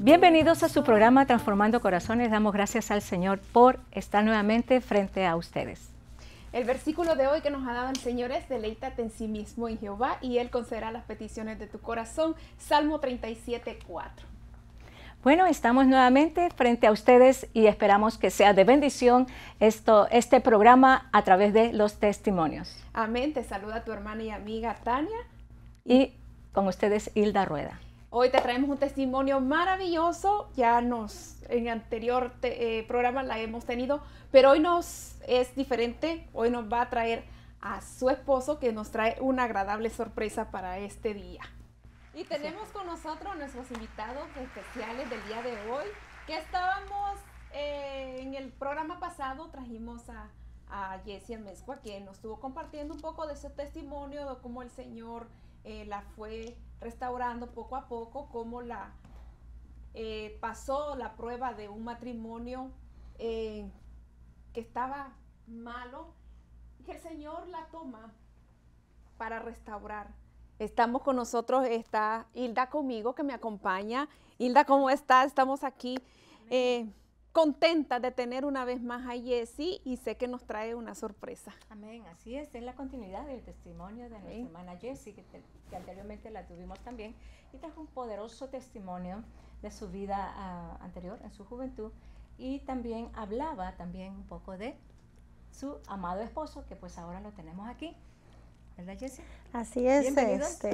Bienvenidos a su programa Transformando Corazones. Damos gracias al Señor por estar nuevamente frente a ustedes. El versículo de hoy que nos ha dado el Señor es deleítate en sí mismo en Jehová y Él concederá las peticiones de tu corazón. Salmo 37, 4. Bueno, estamos nuevamente frente a ustedes y esperamos que sea de bendición esto, este programa a través de los testimonios. Amén. Te saluda tu hermana y amiga Tania. Y con ustedes Hilda Rueda. Hoy te traemos un testimonio maravilloso, ya nos, en anterior eh, programa la hemos tenido, pero hoy nos es diferente, hoy nos va a traer a su esposo que nos trae una agradable sorpresa para este día. Y tenemos con nosotros nuestros invitados especiales del día de hoy, que estábamos eh, en el programa pasado, trajimos a, a Jessie Amezcua, quien nos estuvo compartiendo un poco de su testimonio, de cómo el Señor eh, la fue restaurando poco a poco, como la eh, pasó la prueba de un matrimonio eh, que estaba malo, que el Señor la toma para restaurar. Estamos con nosotros, está Hilda conmigo que me acompaña. Hilda, ¿cómo estás? Estamos aquí contenta de tener una vez más a Jessie y sé que nos trae una sorpresa. Amén, así es, es la continuidad del testimonio de nuestra hermana Jessie que, anteriormente la tuvimos también, y trajo un poderoso testimonio de su vida ah, anterior, en su juventud, y también hablaba también un poco de su amado esposo, que pues ahora lo tenemos aquí. ¿Verdad, Así es. Este,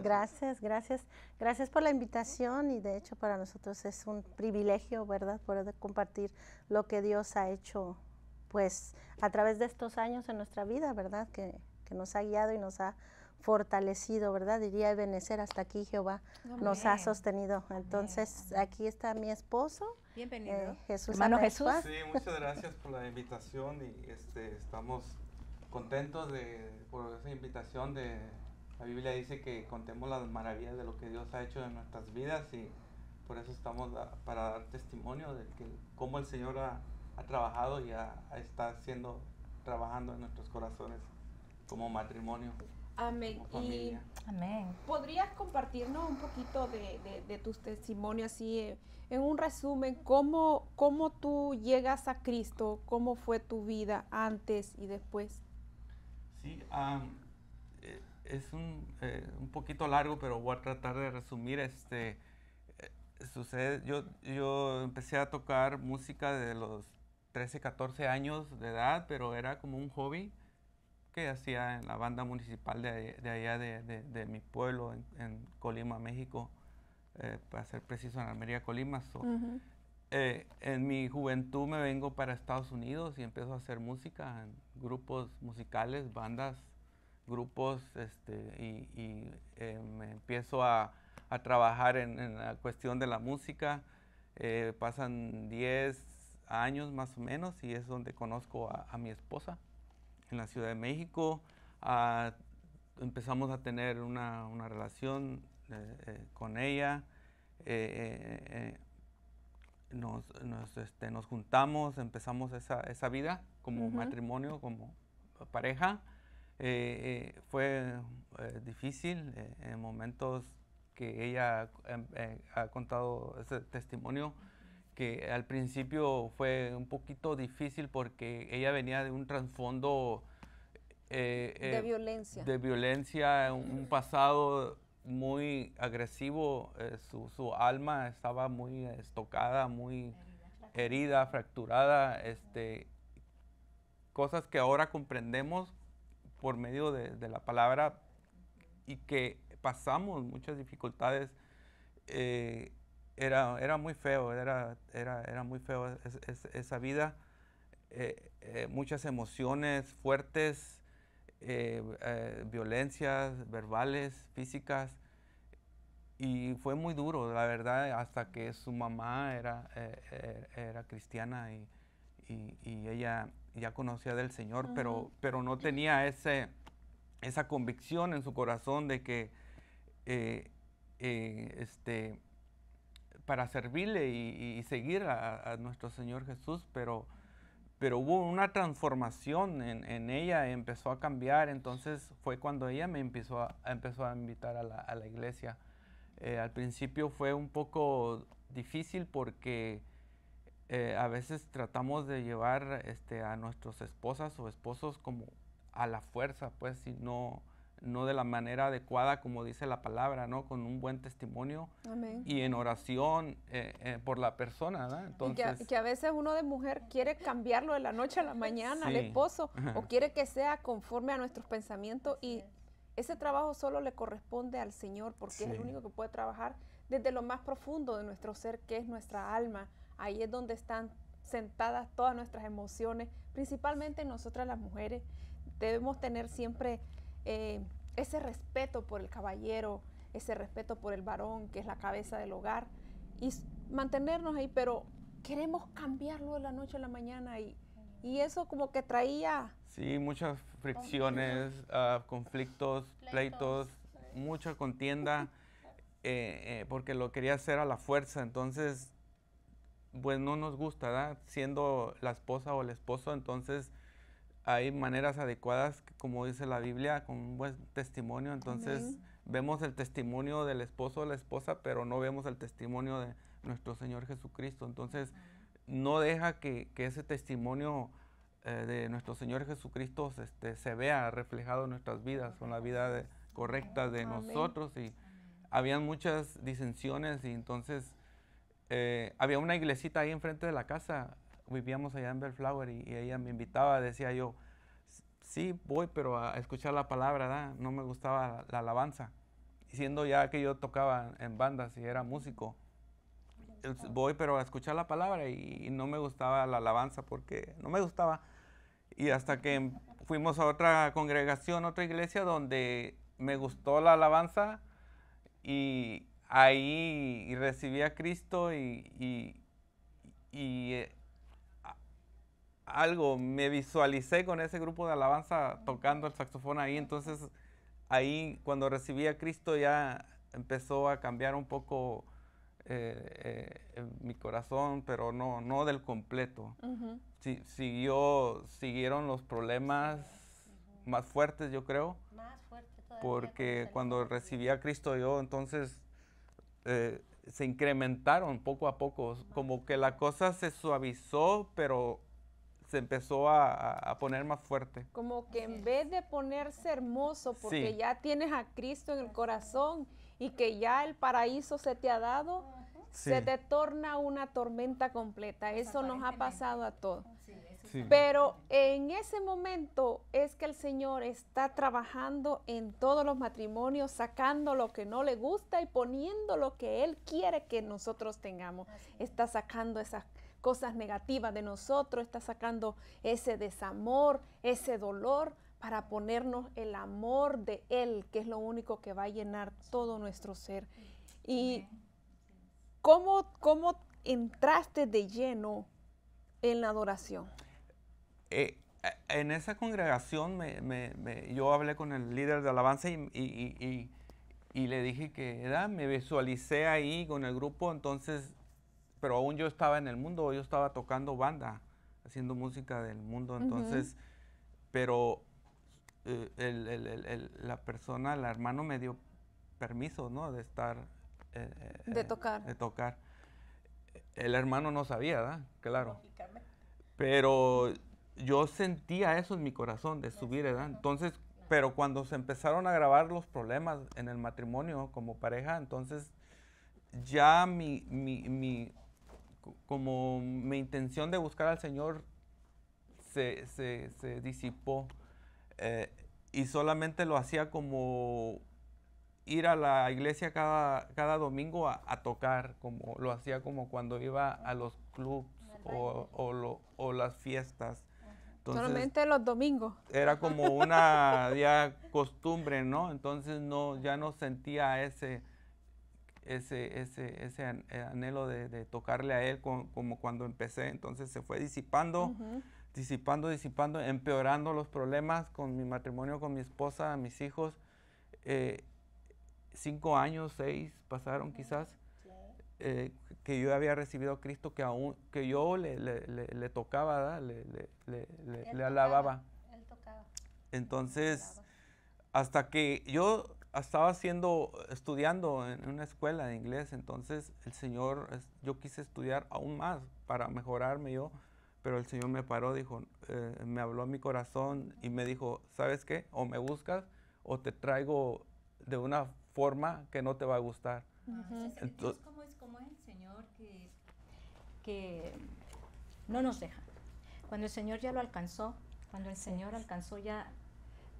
gracias, gracias. Gracias por la invitación y de hecho para nosotros es un privilegio, ¿verdad?, poder compartir lo que Dios ha hecho, pues, a través de estos años en nuestra vida, ¿verdad?, que, nos ha guiado y nos ha fortalecido, ¿verdad? Diría vencer hasta aquí Jehová nos ha sostenido. Entonces, aquí está mi esposo. Bienvenido. Eh, Jesús. Hermano Jesús. Sí, muchas gracias por la invitación y este, estamos contentos de, por esa invitación de la Biblia dice que contemos las maravillas de lo que Dios ha hecho en nuestras vidas y por eso estamos para dar testimonio de que, cómo el Señor ha, ha trabajado y ha, está haciendo, trabajando en nuestros corazones como matrimonio. Amén. Y Amén. ¿Podrías compartirnos un poquito de, de, de tus testimonios, así eh, en un resumen, cómo, cómo tú llegas a Cristo, cómo fue tu vida antes y después? Sí, eh, es eh, un, poquito largo, pero voy a tratar de resumir. Este, eh, sucede, yo, yo empecé a tocar música de los 13, 14 años de edad, pero era como un hobby que hacía en la banda municipal de, allá de, mi pueblo, en, Colima, México, para ser preciso, en Almería, Colima. Eh, en mi juventud me vengo para Estados Unidos y empiezo a hacer música en grupos musicales, bandas, grupos, este, y, eh, me empiezo a, trabajar en, la cuestión de la música. Eh, pasan 10 años más o menos y es donde conozco a, mi esposa en la Ciudad de México. Ah, empezamos a tener una, relación con ella. Eh, nos, nos, este, nos juntamos, empezamos esa, esa vida como matrimonio, como pareja. Eh, eh, fue eh, difícil en momentos que ella em, ha contado ese testimonio que al principio fue un poquito difícil porque ella venía de un trasfondo de violencia de violencia un pasado muy agresivo, eh, su, su, alma estaba muy estocada, muy herida, fracturada, este, cosas que ahora comprendemos por medio de, la palabra y que pasamos muchas dificultades. Eh, era, era muy feo, era, era, era muy feo esa vida, eh, muchas emociones fuertes eh, eh, violencias verbales, físicas, y fue muy duro, la verdad, hasta que su mamá era, eh, era cristiana y, ella ya conocía del Señor, pero, pero no tenía ese, esa convicción en su corazón de que este, para servirle y, seguir a, nuestro Señor Jesús, pero pero hubo una transformación en, ella, empezó a cambiar, entonces fue cuando ella me empezó a, empezó a invitar a la, iglesia. Eh, al principio fue un poco difícil porque eh, a veces tratamos de llevar este, a nuestras esposas o esposos como a la fuerza, pues si no, no de la manera adecuada como dice la palabra, ¿no? Con un buen testimonio y en oración eh, eh, por la persona, y que, a, veces uno de mujer quiere cambiarlo de la noche a la mañana al esposo o quiere que sea conforme a nuestros pensamientos y ese trabajo solo le corresponde al Señor porque es el único que puede trabajar desde lo más profundo de nuestro ser, que es nuestra alma. Ahí es donde están sentadas todas nuestras emociones, principalmente nosotras las mujeres. Debemos tener siempre eh, ese respeto por el caballero, ese respeto por el varón, que es la cabeza del hogar, y mantenernos ahí, pero queremos cambiarlo de la noche a la mañana y, y eso como que traía... Sí, muchas fricciones, conflictos, ah, pleitos, mucha contienda, eh, eh, porque lo quería hacer a la fuerza, entonces, pues no nos gusta, ¿verdad? Siendo la esposa o el esposo, entonces hay maneras adecuadas, como dice la Biblia, con un buen testimonio. Entonces vemos el testimonio del esposo o la esposa, pero no vemos el testimonio de nuestro Señor Jesucristo. Entonces no deja que, que ese testimonio eh, de nuestro Señor Jesucristo este, se vea reflejado en nuestras vidas, en la vida correctas correcta de nosotros. Y habían muchas disensiones y entonces eh, había una iglesita ahí enfrente de la casa vivíamos allá en Bellflower y, ella me invitaba, decía yo, sí voy, pero a escuchar la palabra, no me gustaba la, alabanza. Y siendo ya que yo tocaba en bandas y era músico, voy, pero a escuchar la palabra y, no me gustaba la alabanza porque no me gustaba. Y hasta que fuimos a otra congregación, otra iglesia, donde me gustó la alabanza y ahí recibí a Cristo y, y eh, algo, me visualicé con ese grupo de alabanza tocando el saxofón ahí, entonces ahí cuando recibí a Cristo ya empezó a cambiar un poco eh, eh, mi corazón, pero no, no del completo. siguió, siguieron los problemas más fuertes, yo creo. Más Porque cuando recibí a Cristo yo, entonces eh, se incrementaron poco a poco, como que la cosa se suavizó, pero se empezó a, poner más fuerte. Como que en vez de ponerse hermoso porque ya tienes a Cristo en el corazón y que ya el paraíso se te ha dado, se te torna una tormenta completa. Eso nos ha pasado a todos. Pero en ese momento es que el Señor está trabajando en todos los matrimonios, sacando lo que no le gusta y poniendo lo que Él quiere que nosotros tengamos. Está sacando esas cosas negativas de nosotros, está sacando ese desamor, ese dolor, para ponernos el amor de Él, que es lo único que va a llenar todo nuestro ser. Y cómo, entraste de lleno en la adoración. Eh, en esa congregación yo hablé con el líder de alabanza y, le dije que me visualicé ahí con el grupo, entonces pero aún yo estaba en el mundo, yo estaba tocando banda, haciendo música del mundo, entonces, pero eh, la persona, el hermano me dio permiso, ¿no? De estar... Eh, eh, de tocar. De tocar. El hermano no sabía, ¿verdad? Claro. Pero yo sentía eso en mi corazón, de subir, ¿verdad? Entonces, pero cuando se empezaron a grabar los problemas en el matrimonio como pareja, entonces ya mi, como mi intención de buscar al Señor se, se, disipó eh, y solamente lo hacía como ir a la iglesia cada, cada domingo a, tocar, como lo hacía como cuando iba a los clubs o, o, las fiestas. Solamente los domingos. Era como una ya costumbre, ¿no? Entonces no, ya no sentía ese, ese, ese, ese eh, anhelo de, de tocarle a Él como cuando empecé. Entonces se fue disipando, disipando, disipando, empeorando los problemas con mi matrimonio, con mi esposa, mis hijos. Eh, cinco años, seis pasaron quizás. Eh, que yo había recibido a Cristo que aún que yo le, le, le tocaba, le, alababa. Él tocaba. Entonces, hasta que yo estaba haciendo, estudiando en una escuela de inglés, entonces el Señor, yo quise estudiar aún más para mejorarme yo, pero el Señor me paró, dijo, eh, me habló a mi corazón y me dijo, ¿sabes qué? O me buscas o te traigo de una forma que no te va a gustar. Entonces, ¿cómo es, como el Señor que, que no nos deja? Cuando el Señor ya lo alcanzó, cuando el Señor alcanzó ya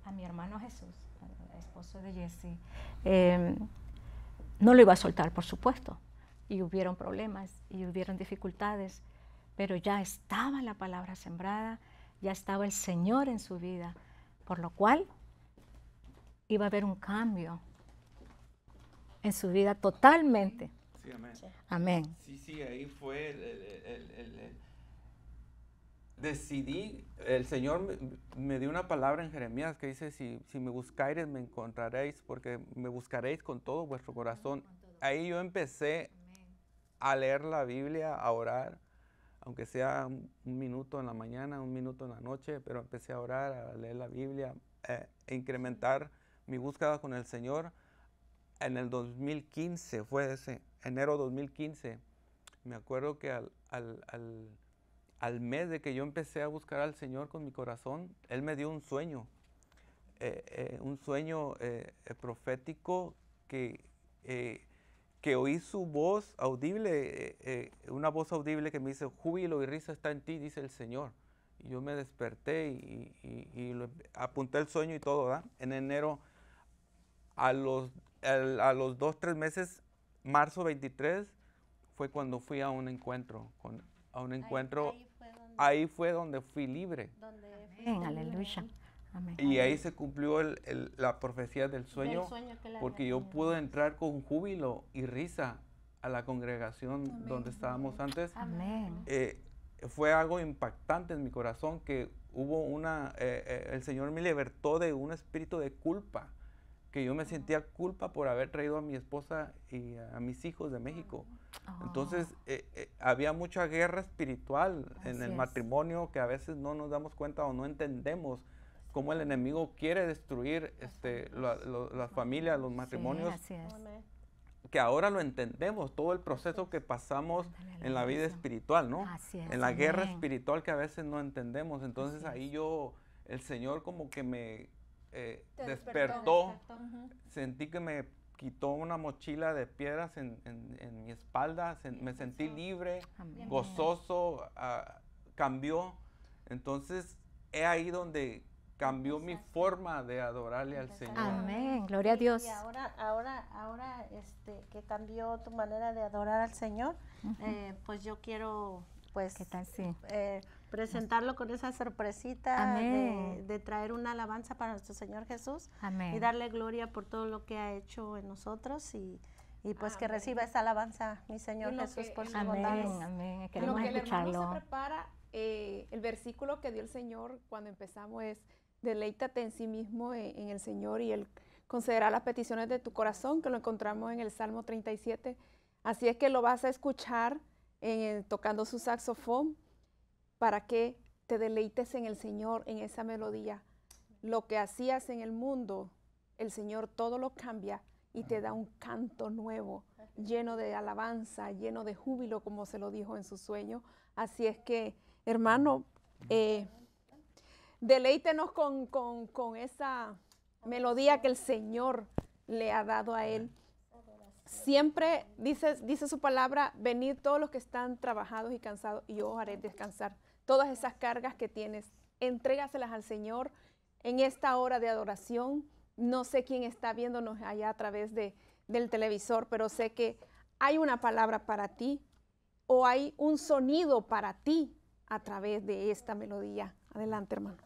a mi hermano Jesús, esposo de Jesse, em, no lo iba a soltar, por supuesto. Y hubieron problemas y hubieron dificultades, pero ya estaba la palabra sembrada, ya estaba el Señor en su vida, por lo cual iba a haber un cambio en su vida totalmente. amén. Sí, sí, ahí fue el decidí, el Señor me, dio una palabra en Jeremías que dice, si, me buscáis me encontraréis, porque me buscaréis con todo vuestro corazón. Ahí yo empecé a leer la Biblia, a orar, aunque sea un minuto en la mañana, un minuto en la noche, pero empecé a orar, a leer la Biblia, eh, e incrementar mi búsqueda con el Señor. En el 2015, fue ese, enero 2015, me acuerdo que al, al al mes de que yo empecé a buscar al Señor con mi corazón, Él me dio un sueño, eh, eh, un sueño eh, profético que, que oí su voz audible, una voz audible que me dice, júbilo y risa está en ti, dice el Señor. Y yo me desperté y, apunté el sueño y todo, ¿verdad? En enero, a los, a los dos, tres meses, marzo 23, fue cuando fui a un encuentro a un encuentro ahí fue donde fui libre. aleluya. Y ahí se cumplió la profecía del sueño, porque yo pude entrar con júbilo y risa a la congregación donde estábamos antes. Eh, fue algo impactante en mi corazón que hubo una, eh, eh, el Señor me libertó de un espíritu de culpa que yo me sentía culpa por haber traído a mi esposa y a, mis hijos de México. Ah. Entonces, eh, eh, había mucha guerra espiritual en el matrimonio que a veces no nos damos cuenta o no entendemos cómo el enemigo quiere destruir este, las familias, los matrimonios. que ahora lo entendemos, todo el proceso que pasamos en la vida espiritual, ¿no? Así es, en la guerra espiritual que a veces no entendemos. Entonces ahí yo, el Señor como que me eh, despertó, sentí que me quitó una mochila de piedras en, en, mi espalda, me sentí libre, gozoso, ah, cambió. Entonces, he ahí donde cambió mi forma de adorarle al Señor. Amén, gloria a Dios. Y, ahora, ahora, ahora este, que cambió tu manera de adorar al Señor, eh, pues yo quiero pues eh, presentarlo con esa sorpresita de, traer una alabanza para nuestro Señor Jesús y darle gloria por todo lo que ha hecho en nosotros y, pues que reciba esa alabanza mi Señor Jesús por su Amén, Queremos que escucharlo. el eh, el versículo que dio el Señor cuando empezamos es deleítate en sí mismo e, en, el Señor y Él concederá las peticiones de tu corazón, que lo encontramos en el Salmo 37. Así es que lo vas a escuchar tocando su saxofón para que te deleites en el Señor, en esa melodía. Lo que hacías en el mundo, el Señor todo lo cambia y te da un canto nuevo, lleno de alabanza, lleno de júbilo, como se lo dijo en su sueño. Así es que, hermano, eh, deleítenos con esa melodía que el Señor le ha dado a él siempre dice, dice su palabra, venir todos los que están trabajados y cansados y yo haré descansar. Todas esas cargas que tienes, entrégaselas al Señor en esta hora de adoración. No sé quién está viéndonos allá a través de, del televisor, pero sé que hay una palabra para ti o hay un sonido para ti a través de esta melodía. Adelante, hermano.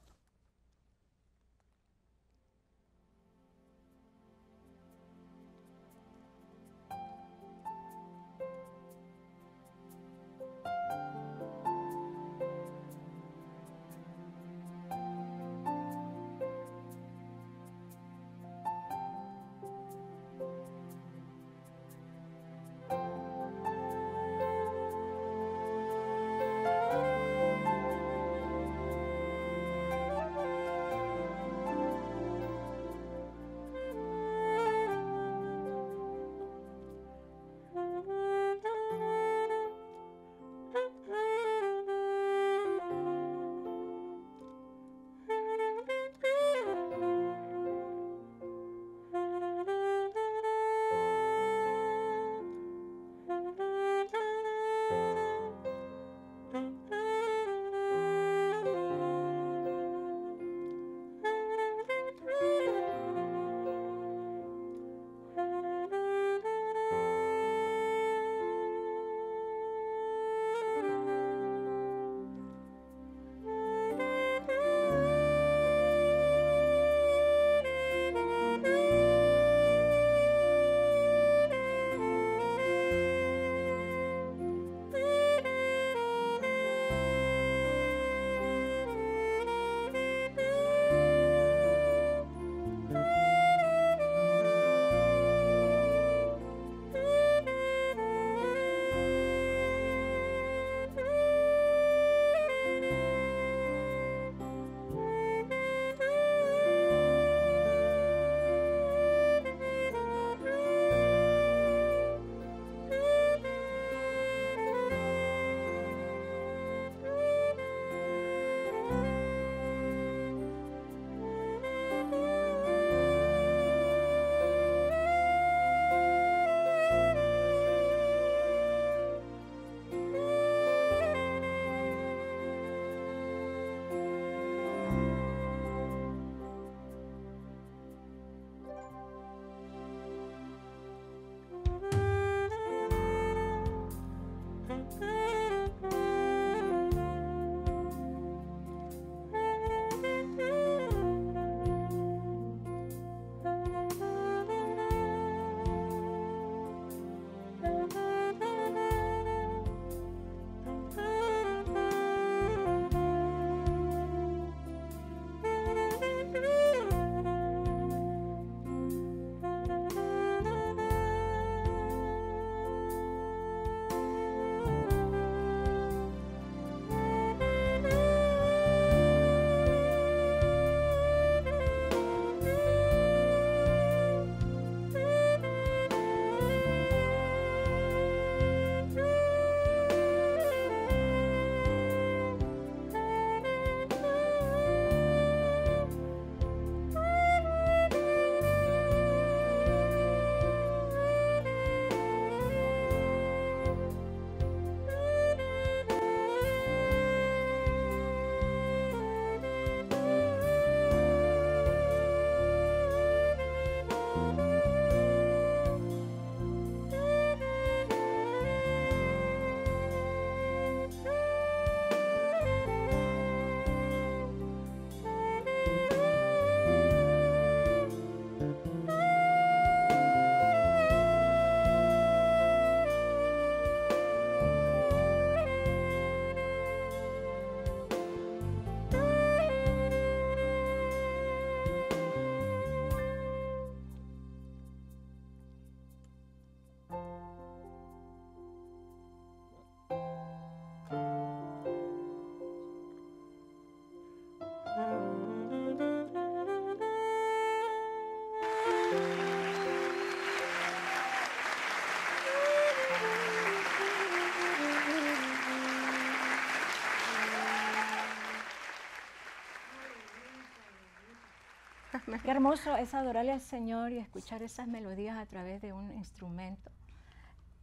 Qué hermoso es adorarle al Señor y escuchar esas melodías a través de un instrumento.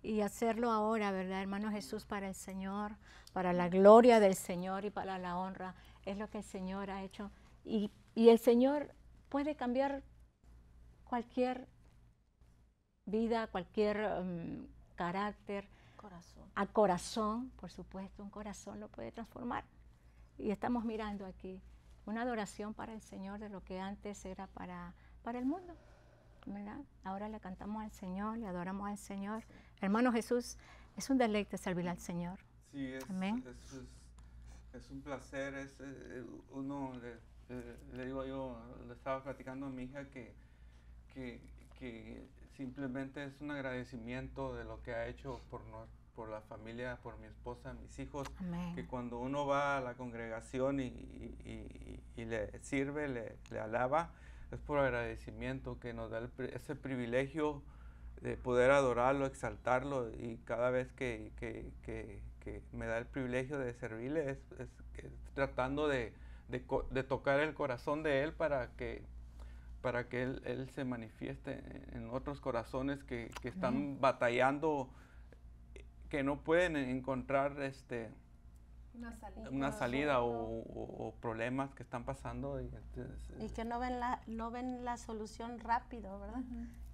Y hacerlo ahora, ¿verdad, hermano Jesús? Para el Señor, para la gloria del Señor y para la honra. Es lo que el Señor ha hecho. Y, el Señor puede cambiar cualquier vida, cualquier mm, carácter. Corazón. A corazón, por supuesto, un corazón lo puede transformar. Y estamos mirando aquí una adoración para el Señor de lo que antes era para, para el mundo. ¿verdad? Ahora le cantamos al Señor, le adoramos al Señor. Hermano Jesús, es un deleite servir al Señor. Sí, es, es, un placer. Es, eh, uno, le, digo yo, le estaba platicando a mi hija que, que simplemente es un agradecimiento de lo que ha hecho por, nosotros por la familia, por mi esposa, mis hijos, que cuando uno va a la congregación y, le sirve, le, alaba, es por agradecimiento que nos da ese privilegio de poder adorarlo, exaltarlo y cada vez que, me da el privilegio de servirle es, tratando de, tocar el corazón de él para que para que él se manifieste en otros corazones que, están batallando que no pueden encontrar este, una salida, o, problemas que están pasando. Y, que no ven, la, no ven la solución rápido, ¿verdad?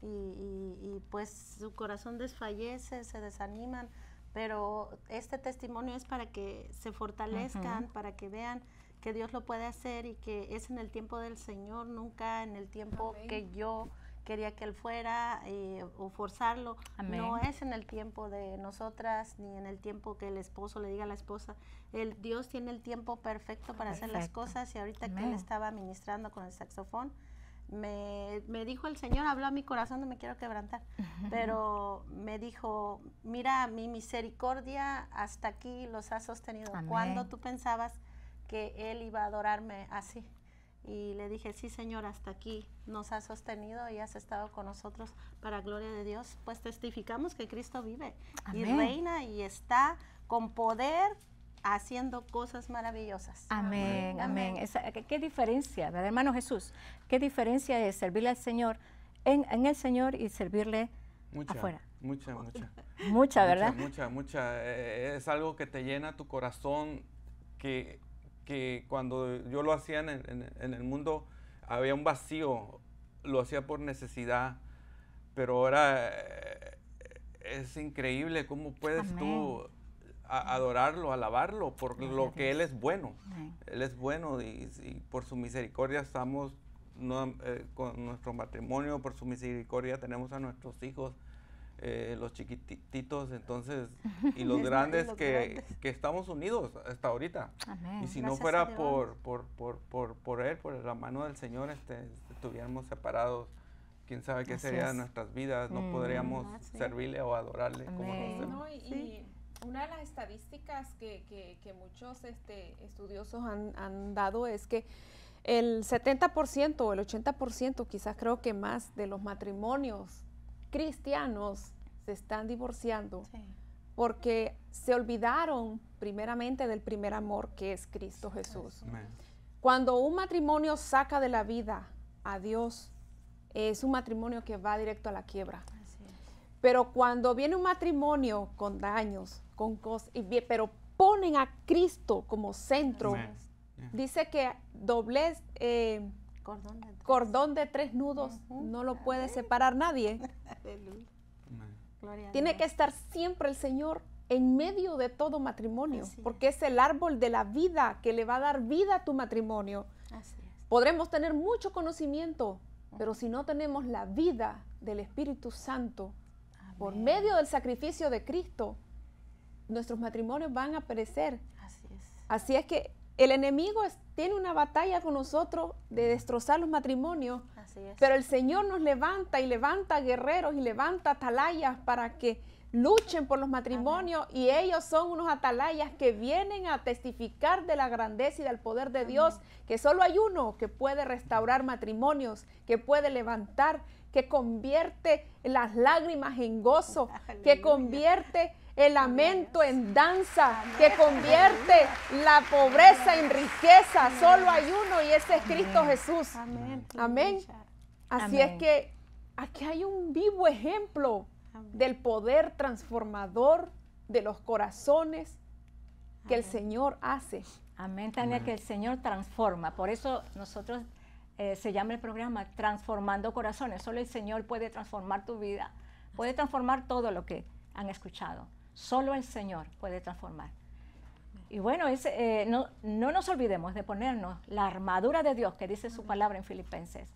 y, pues su corazón desfallece, se desaniman, pero este testimonio es para que se fortalezcan, para que vean que Dios lo puede hacer y que es en el tiempo del Señor, nunca en el tiempo que yo quería que él fuera eh, o forzarlo. No es en el tiempo de nosotras ni en el tiempo que el esposo le diga a la esposa. El Dios tiene el tiempo perfecto para hacer las cosas y ahorita que él estaba ministrando con el saxofón, me, dijo el Señor, habló a mi corazón, no me quiero quebrantar, pero me dijo, mira, mi misericordia hasta aquí los ha sostenido. Cuando tú pensabas que él iba a adorarme así? Y le dije, sí Señor, hasta aquí nos has sostenido y has estado con nosotros para gloria de Dios. Pues testificamos que Cristo vive y reina y está con poder haciendo cosas maravillosas. Amén, amén. ¿qué, diferencia, hermano Jesús? ¿Qué diferencia es servirle al Señor, en, el Señor y servirle afuera? Mucha, mucha. mucha, ¿verdad? Mucha, mucha. Eh, es algo que te llena tu corazón, que que cuando yo lo hacía en, el mundo había un vacío, lo hacía por necesidad, pero ahora eh, es increíble cómo puedes tú adorarlo, alabarlo por lo que Él es bueno. Él es bueno y, por su misericordia estamos eh, con nuestro matrimonio, por su misericordia tenemos a nuestros hijos, eh, los chiquititos, entonces, y los grandes, que, estamos unidos hasta ahorita. Y si no fuera por por, Él, por la mano del Señor, este, estuviéramos separados. Quién sabe qué serían nuestras vidas, no mm, podríamos ah, servirle o adorarle. una de las estadísticas que, muchos este, estudiosos han, han dado es que el 70% o el 80%, quizás creo que más, de los matrimonios cristianos se están divorciando porque se olvidaron primeramente del primer amor que es Cristo Jesús. Cuando un matrimonio saca de la vida a Dios, es un matrimonio que va directo a la quiebra. Pero cuando viene un matrimonio con daños, con cosas, pero ponen a Cristo como centro, dice que doblez... Eh, Cordón de tres, nudos no lo puede separar nadie. Tiene que estar siempre el Señor en medio de todo matrimonio, porque es. el árbol de la vida que le va a dar vida a tu matrimonio. Podremos tener mucho conocimiento, pero si no tenemos la vida del Espíritu Santo por medio del sacrificio de Cristo, nuestros matrimonios van a perecer. Así es. Así es que el enemigo tiene una batalla con nosotros de destrozar los matrimonios, pero el Señor nos levanta y levanta guerreros y levanta atalayas para que luchen por los matrimonios y ellos son unos atalayas que vienen a testificar de la grandeza y del poder de Dios, que solo hay uno que puede restaurar matrimonios, que puede levantar, que convierte las lágrimas en gozo, que convierte el lamento en danza, que convierte la pobreza en riqueza. Solo hay uno y ese es Cristo Jesús. Amén. Así es que aquí hay un vivo ejemplo del poder transformador de los corazones que el Señor hace. Amén, Tania, que el Señor transforma. Por eso nosotros eh, se llama el programa Transformando Corazones. Solo el Señor puede transformar tu vida, puede transformar todo lo que han escuchado. Solo el Señor puede transformar. Y bueno, es, eh, no, no, nos olvidemos de ponernos la armadura de Dios, que dice su palabra en Filipenses.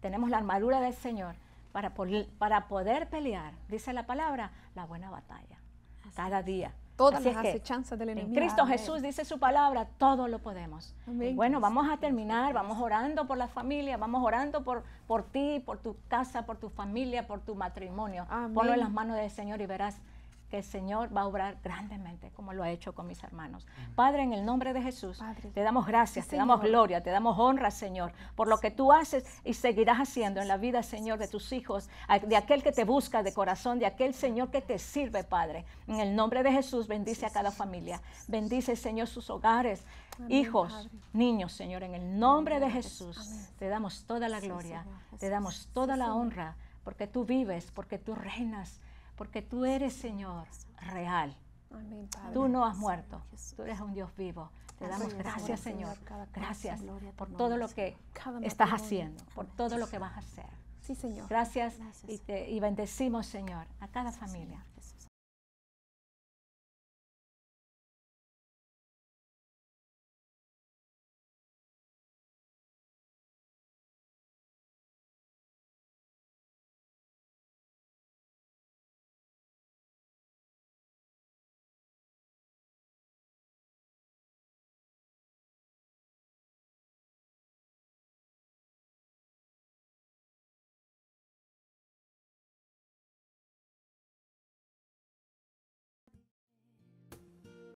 Tenemos la armadura del Señor para, para poder pelear, dice la palabra, la buena batalla, cada día. Todas las acechanzas del enemigo. En Cristo Jesús dice su palabra, todo lo podemos. Bueno, vamos a terminar, vamos orando por la familia, vamos orando por, por ti, por tu casa, por tu familia, por tu matrimonio. Ponlo en las manos del Señor y verás que el Señor va a obrar grandemente, como lo ha hecho con mis hermanos. Padre, en el nombre de Jesús, te damos gracias, te damos gloria, te damos honra, Señor, por lo que tú haces y seguirás haciendo en la vida, Señor, de tus hijos, de aquel que te busca de corazón, de aquel Señor que te sirve, Padre. En el nombre de Jesús, bendice a cada familia, bendice, Señor, sus hogares, hijos, niños, Señor, en el nombre de Jesús, te damos toda la gloria, te damos toda la honra, porque tú vives, porque tú reinas porque tú eres, Señor, real. Tú no has muerto, tú eres un Dios vivo. Te damos gracias, Señor. Gracias por todo lo que estás haciendo, por todo lo que vas a hacer. Sí, Señor. Gracias, y bendecimos, Señor, a cada familia.